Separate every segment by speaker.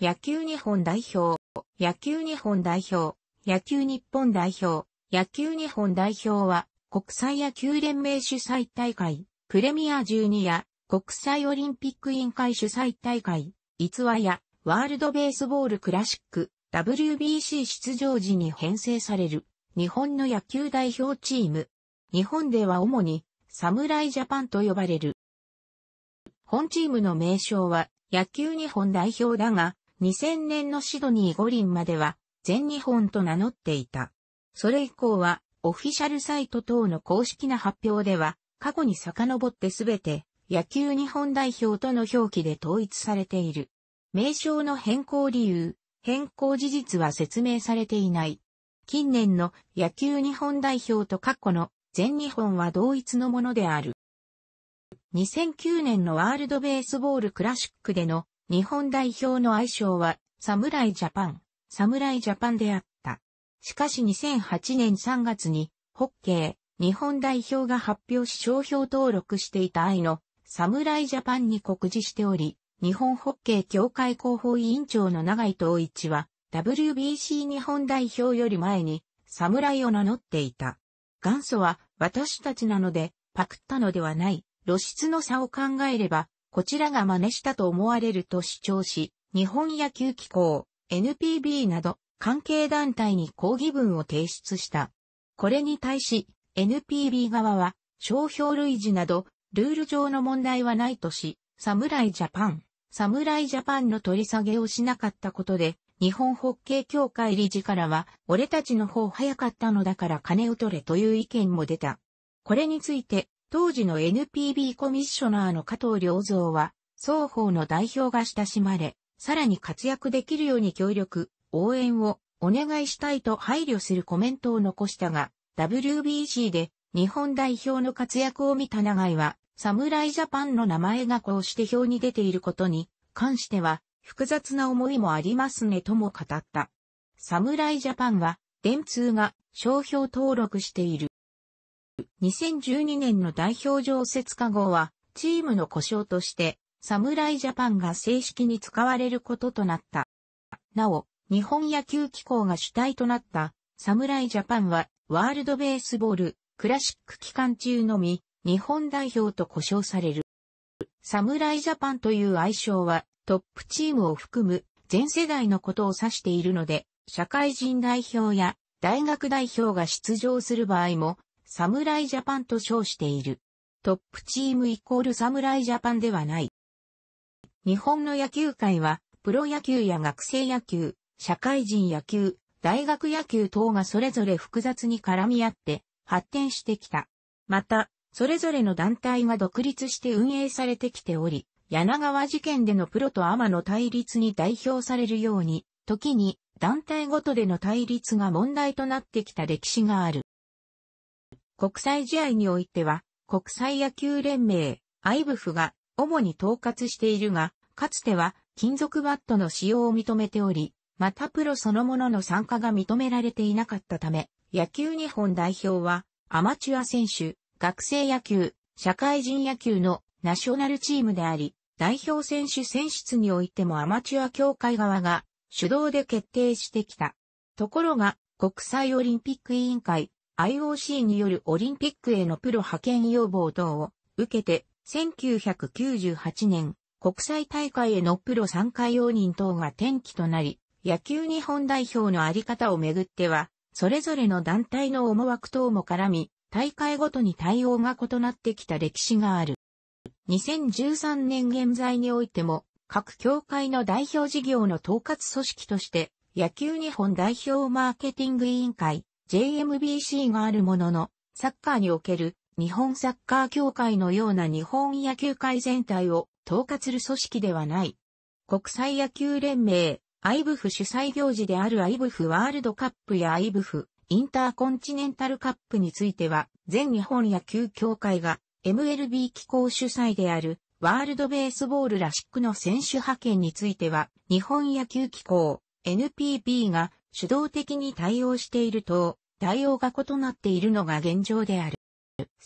Speaker 1: 野球日本代表、野球日本代表、野球日本代表、野球日本代表は、国際野球連盟主催大会、プレミア12や、国際オリンピック委員会主催大会、逸話や、ワールドベースボールクラシック、WBC 出場時に編成される、日本の野球代表チーム。日本では主に、侍ジャパンと呼ばれる。本チームの名称は、野球日本代表だが、2000年のシドニー五輪までは全日本と名乗っていた。それ以降はオフィシャルサイト等の公式な発表では過去に遡ってすべて野球日本代表との表記で統一されている。名称の変更理由、変更事実は説明されていない。近年の野球日本代表と過去の全日本は同一のものである。2009年のワールドベースボールクラシックでの日本代表の愛称は、侍ジャパン、侍ジャパンであった。しかし2008年3月に、ホッケー、日本代表が発表し商標登録していた愛の、侍ジャパンに告示しており、日本ホッケー協会広報委員長の永井東一は、WBC 日本代表より前に、侍を名乗っていた。元祖は、私たちなので、パクったのではない、露出の差を考えれば、こちらが真似したと思われると主張し、日本野球機構、NPB など関係団体に抗議文を提出した。これに対し、NPB 側は、商標類似など、ルール上の問題はないとし、侍ジャパン、侍ジャパンの取り下げをしなかったことで、日本ホッケー協会理事からは、俺たちの方早かったのだから金を取れという意見も出た。これについて、当時の NPB コミッショナーの加藤良造は、双方の代表が親しまれ、さらに活躍できるように協力、応援をお願いしたいと配慮するコメントを残したが、WBC で日本代表の活躍を見た長井は、侍ジャパンの名前がこうして表に出ていることに関しては、複雑な思いもありますねとも語った。侍ジャパンは、電通が商標登録している。2012年の代表常設化号は、チームの故障として、侍ジャパンが正式に使われることとなった。なお、日本野球機構が主体となった、侍ジャパンは、ワールドベースボール、クラシック期間中のみ、日本代表と呼称される。侍ジャパンという愛称は、トップチームを含む全世代のことを指しているので、社会人代表や大学代表が出場する場合も侍ジャパンと称している。トップチームイコール侍ジャパンではない。日本の野球界は、プロ野球や学生野球、社会人野球、大学野球等がそれぞれ複雑に絡み合って発展してきた。また、それぞれの団体が独立して運営されてきており、柳川事件でのプロとアマの対立に代表されるように、時に団体ごとでの対立が問題となってきた歴史がある。国際試合においては、国際野球連盟、IBF が主に統括しているが、かつては金属バットの使用を認めており、またプロそのものの参加が認められていなかったため、野球日本代表は、アマチュア選手、学生野球、社会人野球のナショナルチームであり、代表選手選出においてもアマチュア協会側が主導で決定してきた。ところが、国際オリンピック委員会、IOC によるオリンピックへのプロ派遣要望等を受けて、1998年、国際大会へのプロ参加容認等が転機となり、野球日本代表のあり方をめぐっては、それぞれの団体の思惑等も絡み、大会ごとに対応が異なってきた歴史がある。2013年現在においても、各協会の代表事業の統括組織として、野球日本代表マーケティング委員会、JMBC があるものの、サッカーにおける日本サッカー協会のような日本野球界全体を統括する組織ではない。国際野球連盟、IBF 主催行事である IBF ワールドカップや IBF インターコンチネンタルカップについては、全日本野球協会が MLB 機構主催であるワールドベースボールらしくの選手派遣については、日本野球機構 NPB が主導的に対応していると、対応が異なっているのが現状である。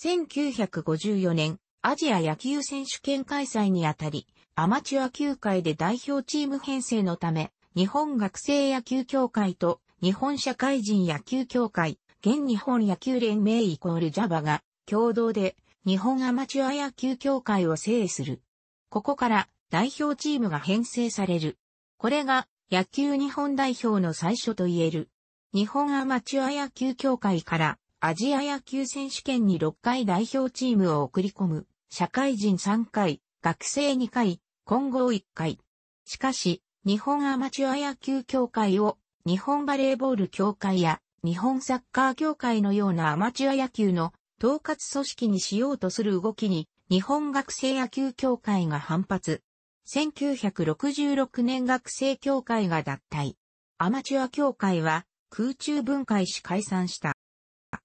Speaker 1: 1954年、アジア野球選手権開催にあたり、アマチュア球界で代表チーム編成のため、日本学生野球協会と日本社会人野球協会、現日本野球連盟イコール JAVA が共同で日本アマチュア野球協会を制する。ここから代表チームが編成される。これが野球日本代表の最初と言える。日本アマチュア野球協会からアジア野球選手権に6回代表チームを送り込む、社会人3回、学生2回、混合1回。しかし、日本アマチュア野球協会を日本バレーボール協会や日本サッカー協会のようなアマチュア野球の統括組織にしようとする動きに日本学生野球協会が反発。1966年学生協会が脱退。アマチュア協会は空中分解し解散した。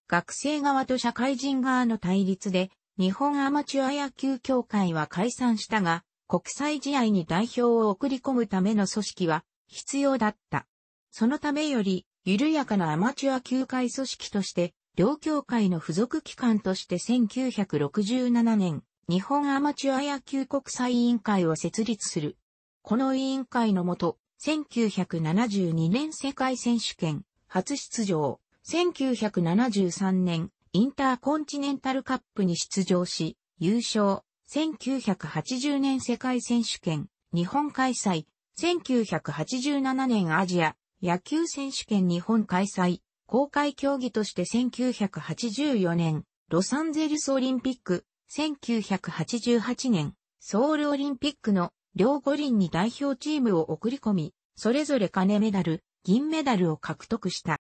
Speaker 1: 学生側と社会人側の対立で、日本アマチュア野球協会は解散したが、国際試合に代表を送り込むための組織は必要だった。そのためより、緩やかなアマチュア球界組織として、両協会の付属機関として1967年、日本アマチュア野球国際委員会を設立する。この委員会のもと、1972年世界選手権、初出場、1973年、インターコンチネンタルカップに出場し、優勝、1980年世界選手権、日本開催、1987年アジア、野球選手権日本開催、公開競技として1984年、ロサンゼルスオリンピック、1988年、ソウルオリンピックの両五輪に代表チームを送り込み、それぞれ金メダル、銀メダルを獲得した。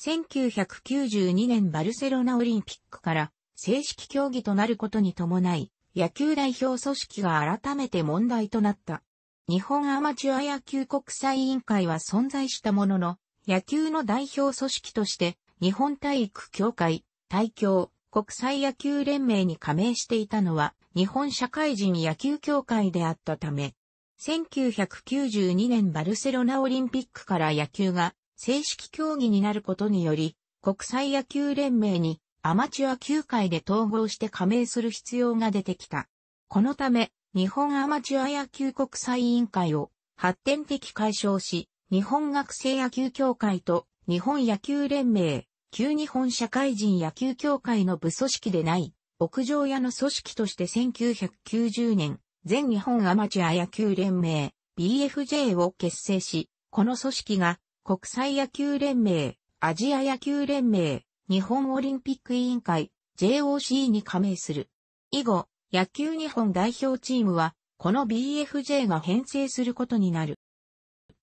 Speaker 1: 1992年バルセロナオリンピックから正式競技となることに伴い、野球代表組織が改めて問題となった。日本アマチュア野球国際委員会は存在したものの、野球の代表組織として、日本体育協会、大協、国際野球連盟に加盟していたのは、日本社会人野球協会であったため、1992年バルセロナオリンピックから野球が正式競技になることにより、国際野球連盟にアマチュア球界で統合して加盟する必要が出てきた。このため、日本アマチュア野球国際委員会を発展的解消し、日本学生野球協会と日本野球連盟、旧日本社会人野球協会の部組織でない、屋上屋の組織として1990年、全日本アマチュア野球連盟 BFJ を結成し、この組織が国際野球連盟、アジア野球連盟、日本オリンピック委員会 JOC に加盟する。以後、野球日本代表チームは、この BFJ が編成することになる。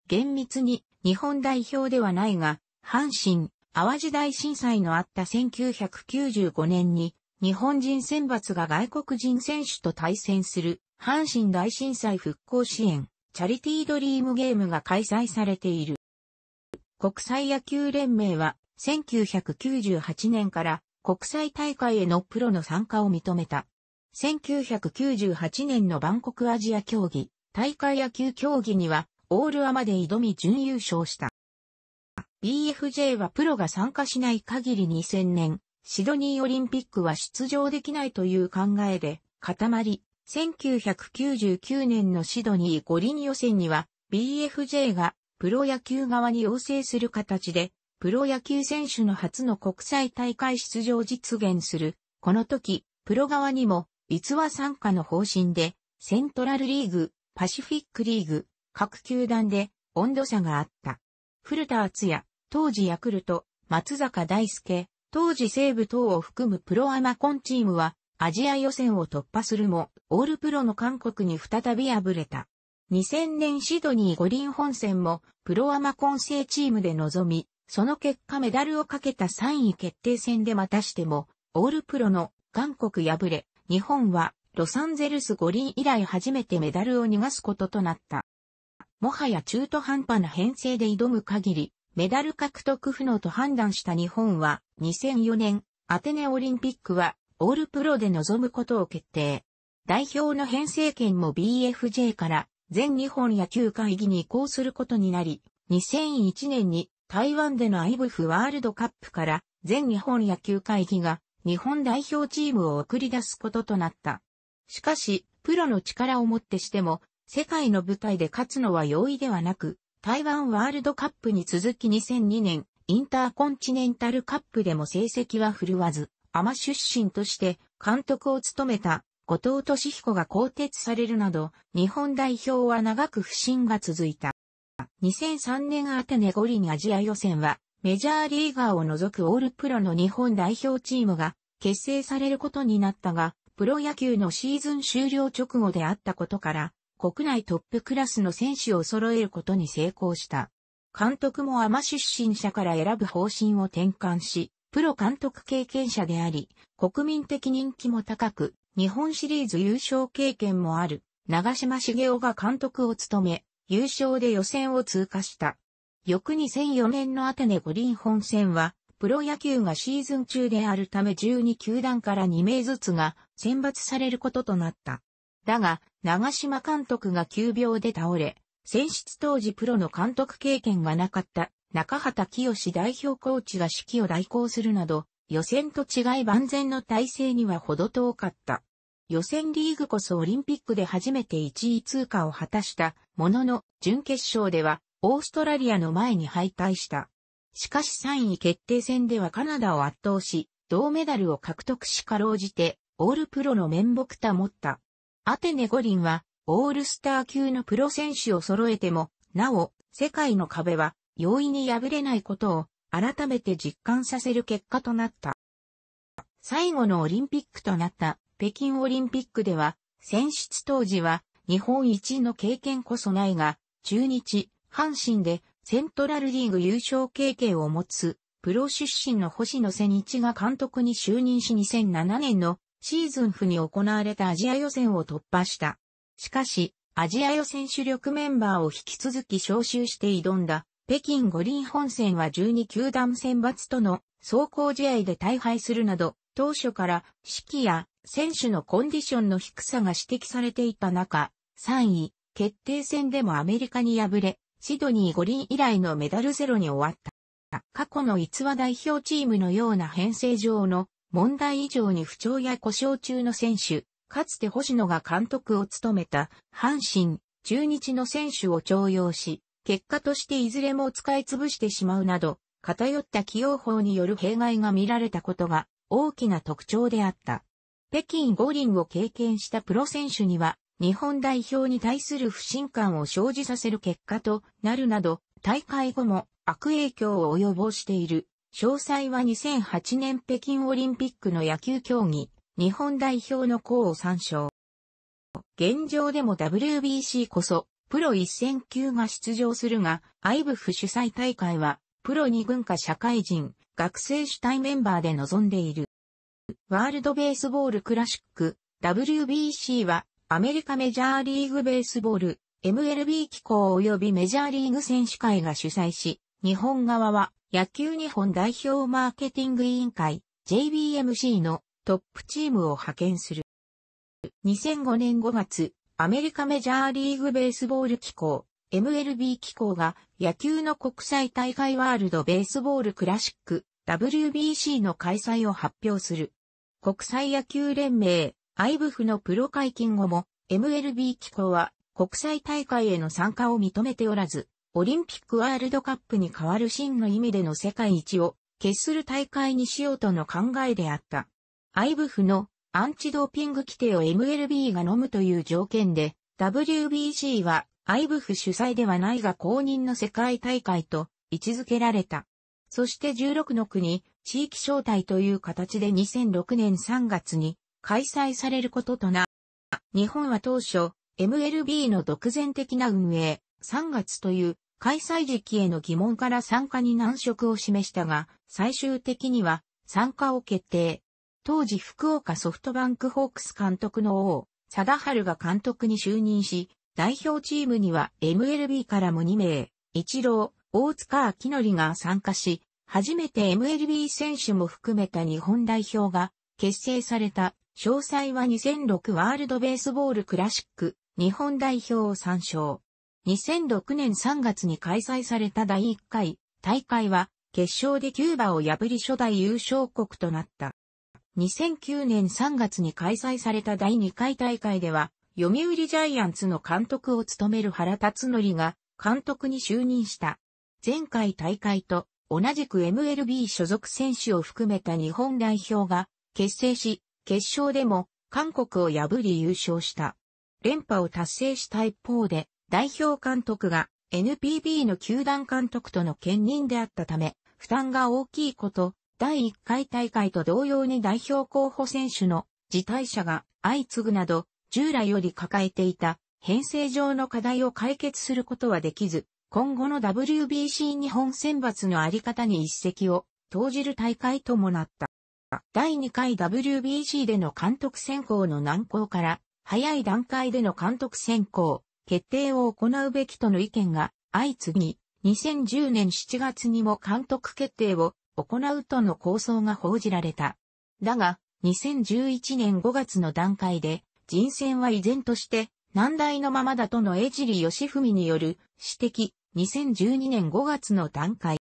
Speaker 1: 厳密に日本代表ではないが、阪神、淡路大震災のあった1995年に日本人選抜が外国人選手と対戦する阪神大震災復興支援、チャリティードリームゲームが開催されている。国際野球連盟は、1998年から国際大会へのプロの参加を認めた。1998年のバンコクアジア競技、大会野球競技には、オールアマで挑み準優勝した。BFJ はプロが参加しない限り2000年、シドニーオリンピックは出場できないという考えで、固まり、1999年のシドニー五輪予選には BFJ がプロ野球側に要請する形でプロ野球選手の初の国際大会出場実現する。この時、プロ側にも逸話参加の方針でセントラルリーグ、パシフィックリーグ、各球団で温度差があった。古田敦也、当時ヤクルト、松坂大輔、当時西武等を含むプロアマコンチームはアジア予選を突破するも、オールプロの韓国に再び敗れた。2000年シドニー五輪本戦も、プロアマ混成チームで臨み、その結果メダルをかけた3位決定戦でまたしても、オールプロの韓国敗れ、日本はロサンゼルス五輪以来初めてメダルを逃がすこととなった。もはや中途半端な編成で挑む限り、メダル獲得不能と判断した日本は、2004年、アテネオリンピックはオールプロで臨むことを決定。代表の編成権も BFJ から全日本野球会議に移行することになり、2001年に台湾での IBF ワールドカップから全日本野球会議が日本代表チームを送り出すこととなった。しかし、プロの力をもってしても、世界の舞台で勝つのは容易ではなく、台湾ワールドカップに続き2002年、インターコンチネンタルカップでも成績は振るわず、アマ出身として監督を務めた後藤俊彦が更迭されるなど、日本代表は長く不振が続いた。2003年アテネ五輪アジア予選は、メジャーリーガーを除くオールプロの日本代表チームが結成されることになったが、プロ野球のシーズン終了直後であったことから、国内トップクラスの選手を揃えることに成功した。監督もアマ出身者から選ぶ方針を転換し、プロ監督経験者であり、国民的人気も高く、日本シリーズ優勝経験もある、長島茂雄が監督を務め、優勝で予選を通過した。翌2004年のアテネ五輪本戦は、プロ野球がシーズン中であるため12球団から2名ずつが選抜されることとなった。だが、長島監督が急病で倒れ、選出当時プロの監督経験がなかった中畑清代表コーチが指揮を代行するなど、予選と違い万全の体制にはほど遠かった。予選リーグこそオリンピックで初めて1位通過を果たしたものの、準決勝ではオーストラリアの前に敗退した。しかし3位決定戦ではカナダを圧倒し、銅メダルを獲得しかろうじて、オールプロの面目たった。アテネ五輪は、オールスター級のプロ選手を揃えても、なお、世界の壁は容易に破れないことを改めて実感させる結果となった。最後のオリンピックとなった北京オリンピックでは、選出当時は日本一の経験こそないが、中日、阪神でセントラルリーグ優勝経験を持つ、プロ出身の星野瀬日が監督に就任し2007年のシーズン府に行われたアジア予選を突破した。しかし、アジア予選主力メンバーを引き続き招集して挑んだ北京五輪本戦は12球団選抜との走行試合で大敗するなど、当初から指揮や選手のコンディションの低さが指摘されていた中、3位、決定戦でもアメリカに敗れ、シドニー五輪以来のメダルゼロに終わった。過去の逸話代表チームのような編成上の問題以上に不調や故障中の選手、かつて星野が監督を務めた阪神、中日の選手を徴用し、結果としていずれも使い潰してしまうなど、偏った起用法による弊害が見られたことが大きな特徴であった。北京五輪を経験したプロ選手には、日本代表に対する不信感を生じさせる結果となるなど、大会後も悪影響を及ぼしている。詳細は2008年北京オリンピックの野球競技、日本代表の項を参照。現状でも WBC こそプロ1000級が出場するが、IBF 主催大会は、プロ2軍下社会人、学生主体メンバーで臨んでいる。ワールドベースボールクラシック、WBC は、アメリカメジャーリーグベースボール、MLB 機構及びメジャーリーグ選手会が主催し、日本側は野球日本代表マーケティング委員会 JBMC のトップチームを派遣する。2005年5月、アメリカメジャーリーグベースボール機構、MLB 機構が野球の国際大会ワールドベースボールクラシック WBC の開催を発表する。国際野球連盟 IBF のプロ解禁後も MLB 機構は国際大会への参加を認めておらず、オリンピックワールドカップに代わる真の意味での世界一を決する大会にしようとの考えであった。IBF のアンチドーピング規定を MLB が飲むという条件で、WBC は IBF 主催ではないが公認の世界大会と位置づけられた。そして16の国、地域招待という形で2006年3月に開催されることとな。日本は当初、MLB の独善的な運営、3月という開催時期への疑問から参加に難色を示したが、最終的には参加を決定。当時福岡ソフトバンクホークス監督の王、貞治が監督に就任し、代表チームには MLB からも2名、一郎、大塚明則が参加し、初めて MLB 選手も含めた日本代表が結成された、詳細は2006ワールドベースボールクラシック、日本代表を参照。2006年3月に開催された第1回大会は、決勝でキューバを破り初代優勝国となった。2009年3月に開催された第2回大会では、読売ジャイアンツの監督を務める原辰則が監督に就任した。前回大会と同じく MLB 所属選手を含めた日本代表が結成し、決勝でも韓国を破り優勝した。連覇を達成した一方で、代表監督が NPB の球団監督との兼任であったため、負担が大きいこと第1回大会と同様に代表候補選手の辞退者が相次ぐなど、従来より抱えていた編成上の課題を解決することはできず、今後の WBC 日本選抜のあり方に一石を投じる大会ともなった。第2回 WBC での監督選考の難航から、早い段階での監督選考、決定を行うべきとの意見が相次ぎ、2010年7月にも監督決定を行うとの構想が報じられた。だが、2011年5月の段階で、人選は依然として、難題のままだとの江尻義文による指摘、2012年5月の段階。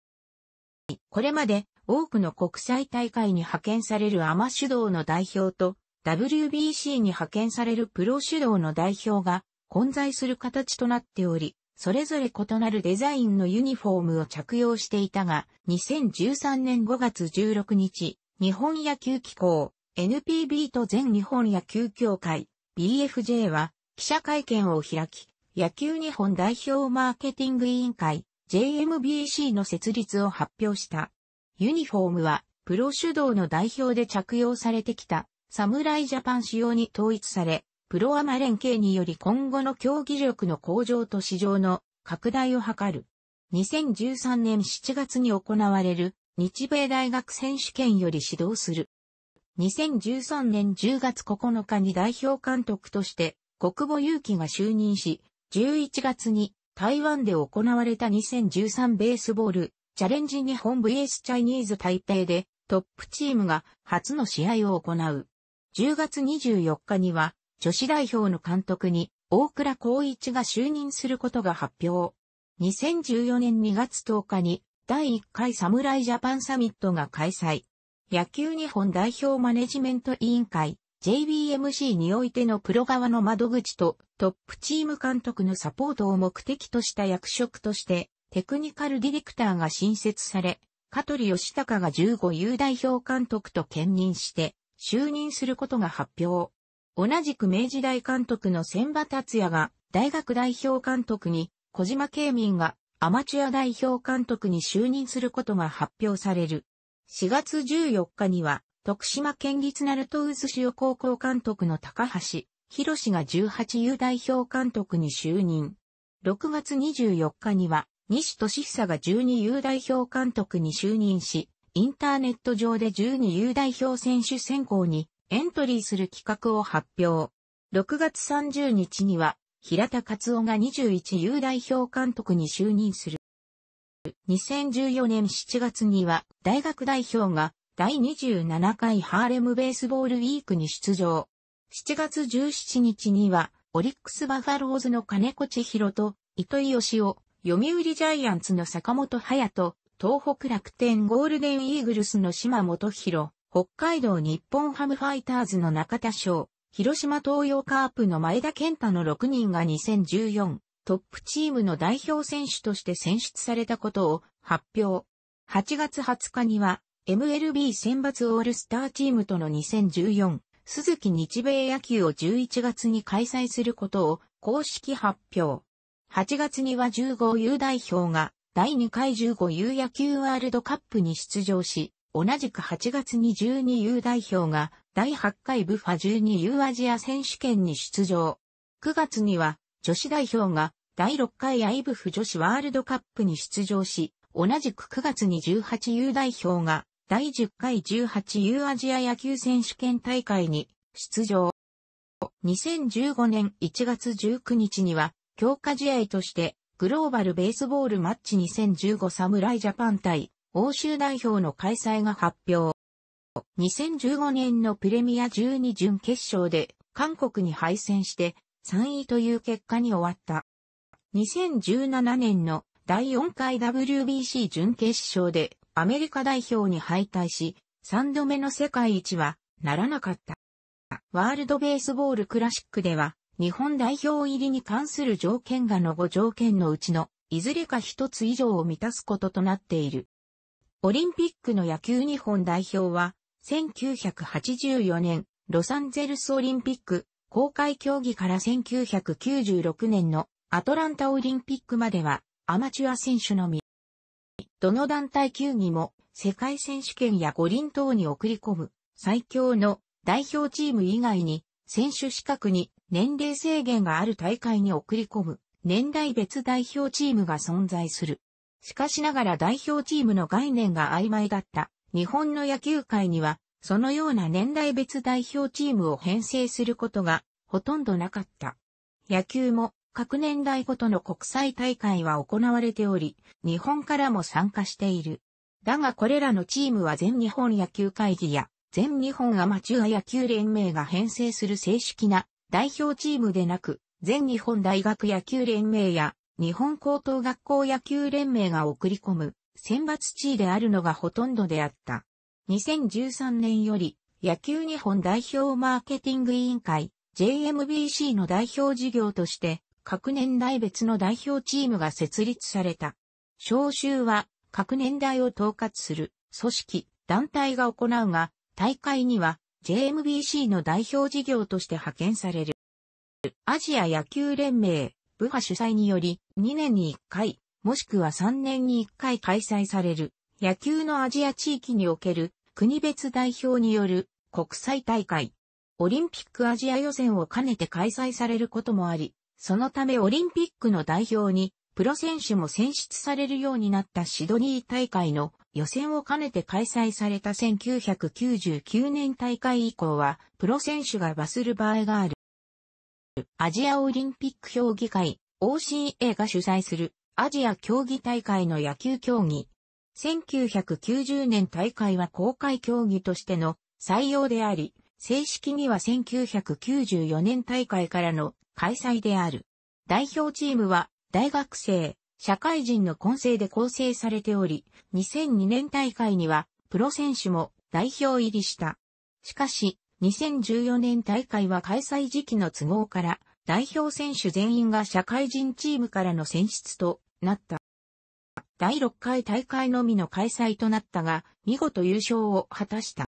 Speaker 1: これまで多くの国際大会に派遣されるアマ主導の代表と WBC に派遣されるプロ主導の代表が混在する形となっており、それぞれ異なるデザインのユニフォームを着用していたが、2013年5月16日、日本野球機構、NPB と全日本野球協会、BFJ は、記者会見を開き、野球日本代表マーケティング委員会、JMBC の設立を発表した。ユニフォームは、プロ主導の代表で着用されてきた、侍ジャパン仕様に統一され、プロアマ連携により今後の競技力の向上と市場の拡大を図る。2013年7月に行われる日米大学選手権より指導する。2013年10月9日に代表監督として国母祐気が就任し、11月に台湾で行われた2013ベースボールチャレンジ日本 VS チャイニーズ台北でトップチームが初の試合を行う。10月24日には女子代表の監督に大倉光一が就任することが発表。2014年2月10日に第1回侍ジャパンサミットが開催。野球日本代表マネジメント委員会 JBMC においてのプロ側の窓口とトップチーム監督のサポートを目的とした役職としてテクニカルディレクターが新設され、香取義隆が15優代表監督と兼任して就任することが発表。同じく明治大監督の千葉達也が大学代表監督に、小島慶民がアマチュア代表監督に就任することが発表される。4月14日には、徳島県立鳴門渦潮高校監督の高橋博が 18U 代表監督に就任。6月24日には、西俊久が 12U 代表監督に就任し、インターネット上で 12U 代表選手選考にエントリーする企画を発表。6月30日には、平田勝夫が21有代表監督に就任する。2014年7月には、大学代表が第27回ハーレムベースボールウィークに出場。7月17日には、オリックスバファローズの金子千尋と、糸井義雄、読売ジャイアンツの坂本隼人、東北楽天ゴールデンイーグルスの島本博、北海道日本ハムファイターズの中田翔、広島東洋カープの前田健太の6人が2014トップチームの代表選手として選出されたことを発表。8月20日には MLB 選抜オールスターチームとの2014鈴木日米野球を11月に開催することを公式発表。8月には15 U 代表が第2回15 U 野球ワールドカップに出場し、同じく8月に 12U 代表が第8回ブファ 12U アジア選手権に出場。9月には女子代表が第6回アイブフ女子ワールドカップに出場し、同じく9月に 18U 代表が第10回 18U アジア野球選手権大会に出場。2015年1月19日には強化試合としてグローバルベースボールマッチ2015侍ジャパン対欧州代表の開催が発表。2015年のプレミア12準決勝で韓国に敗戦して3位という結果に終わった。2017年の第4回 WBC 準決勝でアメリカ代表に敗退し、3度目の世界一はならなかった。ワールドベースボールクラシックでは、日本代表入りに関する条件がの5条件のうちの、いずれか一つ以上を満たすこととなっている。オリンピックの野球日本代表は、1984年、ロサンゼルスオリンピック、公開競技から1996年のアトランタオリンピックまでは、アマチュア選手のみ。どの団体球技も、世界選手権や五輪等に送り込む、最強の代表チーム以外に、選手資格に年齢制限がある大会に送り込む、年代別代表チームが存在する。しかしながら代表チームの概念が曖昧だった日本の野球界には、そのような年代別代表チームを編成することがほとんどなかった。野球も各年代ごとの国際大会は行われており、日本からも参加している。だがこれらのチームは全日本野球会議や全日本アマチュア野球連盟が編成する正式な代表チームでなく、全日本大学野球連盟や日本高等学校野球連盟が送り込む選抜地位であるのがほとんどであった。2013年より野球日本代表マーケティング委員会 JMBC の代表事業として各年代別の代表チームが設立された。招集は各年代を統括する組織、団体が行うが、大会には JMBC の代表事業として派遣される。アジア野球連盟部派主催により、2年に1回、もしくは3年に1回開催される、野球のアジア地域における国別代表による国際大会。オリンピックアジア予選を兼ねて開催されることもあり、そのためオリンピックの代表にプロ選手も選出されるようになったシドニー大会の予選を兼ねて開催された1999年大会以降は、プロ選手がバスる場合がある。アジアオリンピック競技会 OCA が主催するアジア競技大会の野球競技。1990年大会は公開競技としての採用であり、正式には1994年大会からの開催である。代表チームは大学生、社会人の混成で構成されており、2002年大会にはプロ選手も代表入りした。しかし、2014年大会は開催時期の都合から、代表選手全員が社会人チームからの選出となった。第6回大会のみの開催となったが、見事優勝を果たした。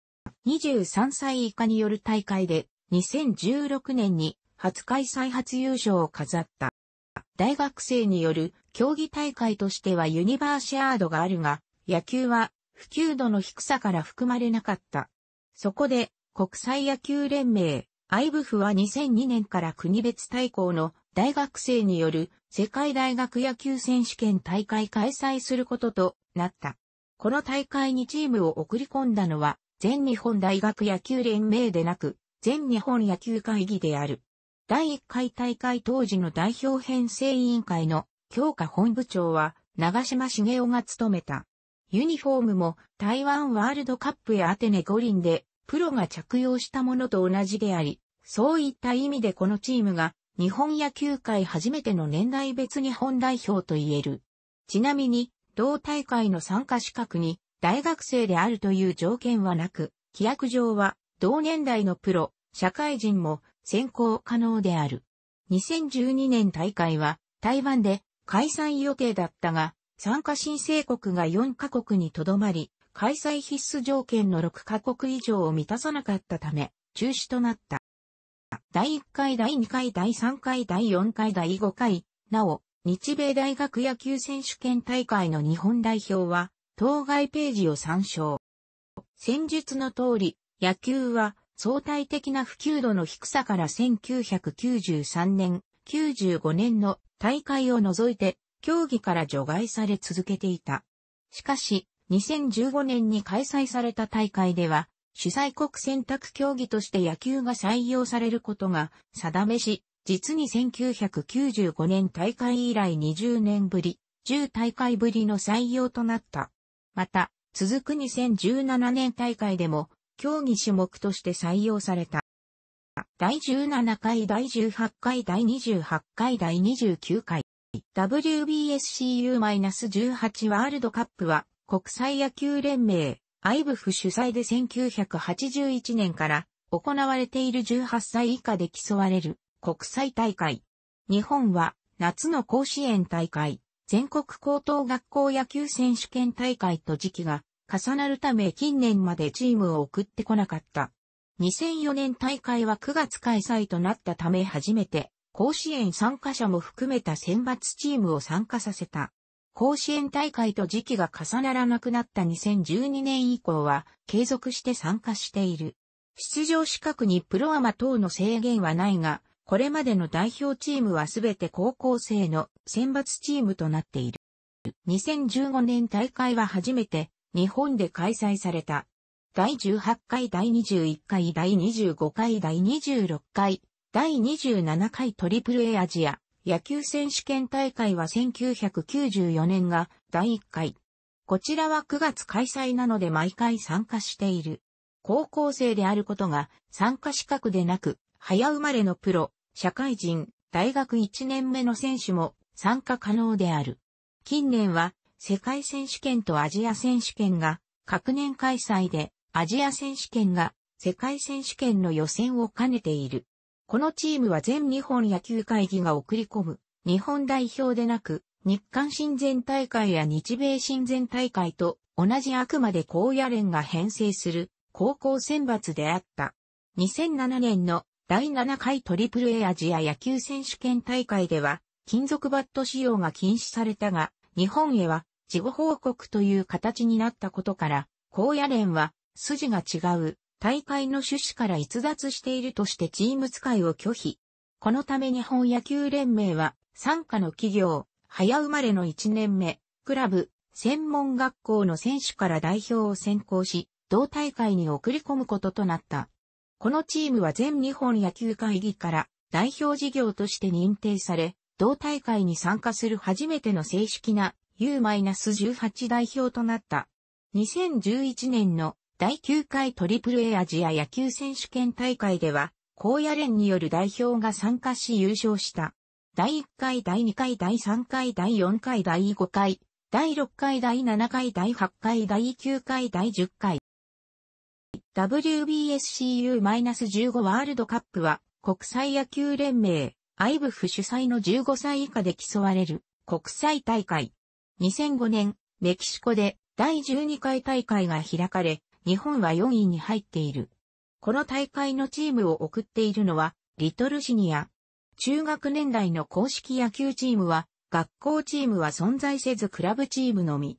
Speaker 1: 23歳以下による大会で、2016年に初開催初優勝を飾った。大学生による競技大会としてはユニバーシアードがあるが、野球は普及度の低さから含まれなかった。そこで国際野球連盟、IBF は2002年から国別対抗の大学生による世界大学野球選手権大会開催することとなった。この大会にチームを送り込んだのは全日本大学野球連盟でなく全日本野球会議である。第1回大会当時の代表編成委員会の強化本部長は長島茂雄が務めた。ユニフォームも台湾ワールドカップへアテネ五輪でプロが着用したものと同じであり、そういった意味でこのチームが日本野球界初めての年代別日本代表と言える。ちなみに、同大会の参加資格に大学生であるという条件はなく、規約上は同年代のプロ、社会人も選考可能である。2012年大会は台湾で開催予定だったが、参加申請国が4カ国にとどまり、開催必須条件の6カ国以上を満たさなかったため、中止となった。第1回、第2回、第3回、第4回、第5回、なお、日米大学野球選手権大会の日本代表は、当該ページを参照。戦術の通り、野球は相対的な普及度の低さから1993年、95年の大会を除いて、競技から除外され続けていた。しかし、2015年に開催された大会では、主催国選択競技として野球が採用されることが定めし、実に1995年大会以来20年ぶり、10大会ぶりの採用となった。また、続く2017年大会でも、競技種目として採用された。第17回、第18回、第28回、第29回、WBSCU-18 ワールドカップは、国際野球連盟、アイブフ主催で1981年から行われている18歳以下で競われる国際大会。日本は夏の甲子園大会、全国高等学校野球選手権大会と時期が重なるため近年までチームを送ってこなかった。2004年大会は9月開催となったため初めて甲子園参加者も含めた選抜チームを参加させた。甲子園大会と時期が重ならなくなった2012年以降は継続して参加している。出場資格にプロアマ等の制限はないが、これまでの代表チームはすべて高校生の選抜チームとなっている。2015年大会は初めて日本で開催された。第18回、第21回、第25回、第26回、第27回トリプル A アジア野球選手権大会は1994年が第1回。こちらは9月開催なので毎回参加している。高校生であることが参加資格でなく、早生まれのプロ、社会人、大学1年目の選手も参加可能である。近年は世界選手権とアジア選手権が各年開催でアジア選手権が世界選手権の予選を兼ねている。このチームは全日本野球会議が送り込む日本代表でなく日韓親善大会や日米親善大会と同じあくまで高野連が編成する高校選抜であった。2007年の第7回トリプル a アジア野球選手権大会では金属バット使用が禁止されたが日本へは事後報告という形になったことから高野連は筋が違う大会の趣旨から逸脱しているとしてチーム使いを拒否。このため日本野球連盟は、参加の企業、早生まれの1年目、クラブ、専門学校の選手から代表を選考し、同大会に送り込むこととなった。このチームは全日本野球会議から代表事業として認定され、同大会に参加する初めての正式な U-18 代表となった。2011年の第9回トリプル a アジア野球選手権大会では、高野連による代表が参加し優勝した。第1回、第2回、第3回、第4回、第5回、第6回、第7回、第8回、第9回、第10回。WBSCU-15 ワールドカップは、国際野球連盟、IBF 主催の15歳以下で競われる国際大会。2005年、メキシコで第12回大会が開かれ、日本は4位に入っている。この大会のチームを送っているのは、リトルシニア。中学年代の公式野球チームは、学校チームは存在せずクラブチームのみ。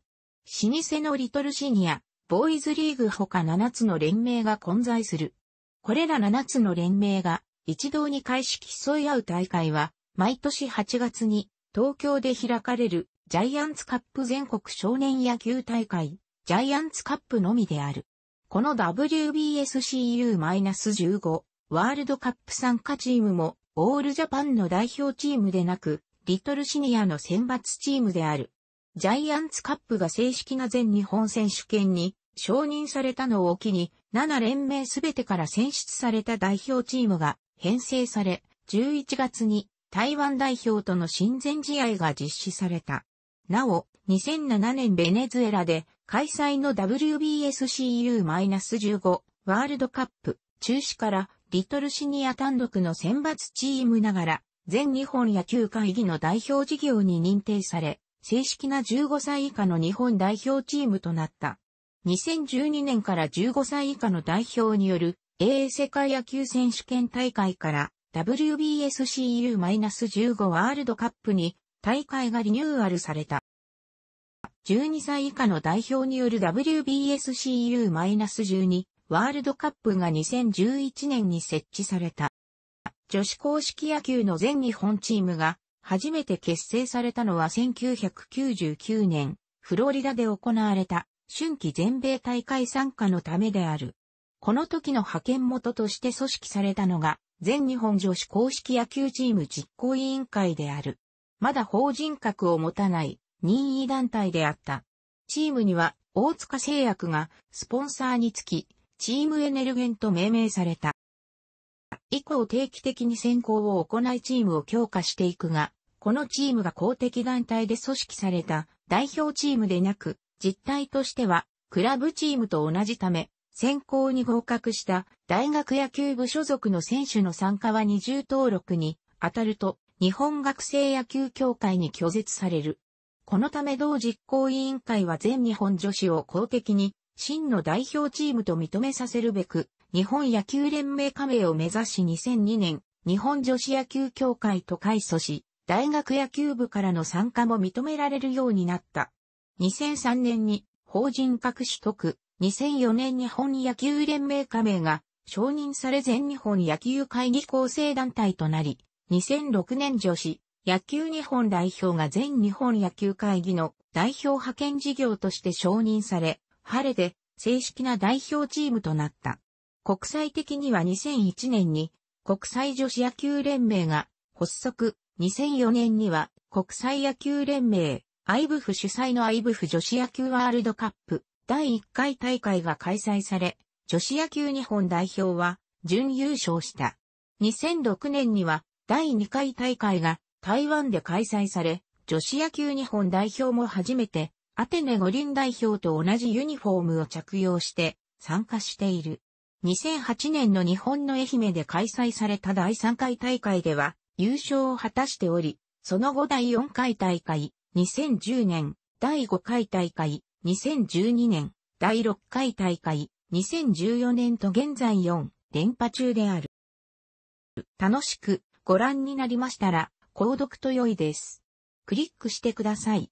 Speaker 1: 老舗のリトルシニア、ボーイズリーグ他7つの連盟が混在する。これら7つの連盟が一堂に会し競い合う大会は、毎年8月に東京で開かれるジャイアンツカップ全国少年野球大会、ジャイアンツカップのみである。この WBSCU-15 ワールドカップ参加チームもオールジャパンの代表チームでなく、リトルシニアの選抜チームである。ジャイアンツカップが正式な全日本選手権に承認されたのを機に、7連盟すべてから選出された代表チームが編成され、11月に台湾代表との親善試合が実施された。なお、2007年ベネズエラで開催の WBSCU-15 ワールドカップ中止からリトルシニア単独の選抜チームながら全日本野球会議の代表事業に認定され、正式な15歳以下の日本代表チームとなった。2012年から15歳以下の代表による AA 世界野球選手権大会から WBSCU-15 ワールドカップに大会がリニューアルされた。12歳以下の代表による WBSCU-12 ワールドカップが2011年に設置された。女子公式野球の全日本チームが初めて結成されたのは1999年、フロリダで行われた春季全米大会参加のためである。この時の派遣元として組織されたのが全日本女子公式野球チーム実行委員会である。まだ法人格を持たない任意団体であった。チームには大塚製薬がスポンサーにつき、チームエネルゲンと命名された。以降定期的に選考を行いチームを強化していくが、このチームが公的団体で組織された代表チームでなく、実態としてはクラブチームと同じため、選考に合格した大学野球部所属の選手の参加は二重登録に当たると日本学生野球協会に拒絶される。このため同実行委員会は全日本女子を公的に真の代表チームと認めさせるべく、日本野球連盟加盟を目指し2002年、日本女子野球協会と改組し、大学野球部からの参加も認められるようになった。2003年に法人格取得、2004年日本野球連盟加盟が承認され全日本野球会議構成団体となり、2006年女子野球日本代表が全日本野球会議の代表派遣事業として承認され、晴れて正式な代表チームとなった。国際的には2001年に国際女子野球連盟が発足、2004年には国際野球連盟、アイブフ主催のアイブフ女子野球ワールドカップ第1回大会が開催され、女子野球日本代表は準優勝した。2006年には第2回大会が台湾で開催され、女子野球日本代表も初めて、アテネ五輪代表と同じユニフォームを着用して参加している。2008年の日本の愛媛で開催された第3回大会では優勝を果たしており、その後第4回大会、2010年、第5回大会、2012年、第6回大会、2014年と現在4連覇中である。楽しくご覧になりましたら、購読と良いです。クリックしてください。